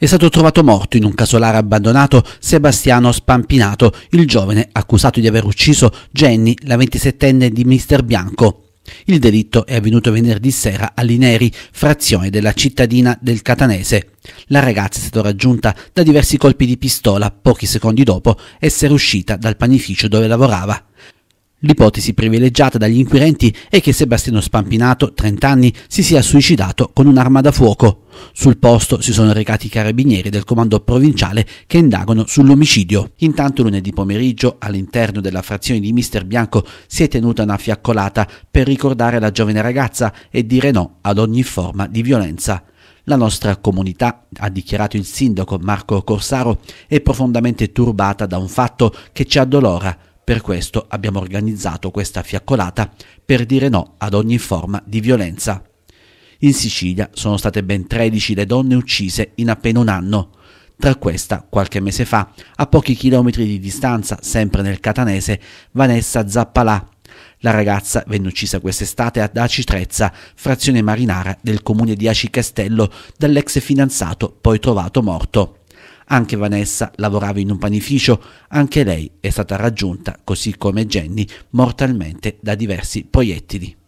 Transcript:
È stato trovato morto in un casolare abbandonato Sebastiano Spampinato, il giovane accusato di aver ucciso Jenny, la 27enne di Mister Bianco. Il delitto è avvenuto venerdì sera a Lineri, frazione della cittadina del Catanese. La ragazza è stata raggiunta da diversi colpi di pistola pochi secondi dopo essere uscita dal panificio dove lavorava. L'ipotesi privilegiata dagli inquirenti è che Sebastiano Spampinato, 30 anni, si sia suicidato con un'arma da fuoco. Sul posto si sono recati i carabinieri del comando provinciale che indagano sull'omicidio. Intanto lunedì pomeriggio all'interno della frazione di Mister Bianco si è tenuta una fiaccolata per ricordare la giovane ragazza e dire no ad ogni forma di violenza. La nostra comunità, ha dichiarato il sindaco Marco Corsaro, è profondamente turbata da un fatto che ci addolora per questo abbiamo organizzato questa fiaccolata per dire no ad ogni forma di violenza. In Sicilia sono state ben 13 le donne uccise in appena un anno. Tra questa, qualche mese fa, a pochi chilometri di distanza, sempre nel catanese, Vanessa Zappalà. La ragazza venne uccisa quest'estate ad Aci Trezza, frazione marinara del comune di Aci Castello, dall'ex fidanzato poi trovato morto. Anche Vanessa lavorava in un panificio, anche lei è stata raggiunta, così come Jenny, mortalmente da diversi proiettili.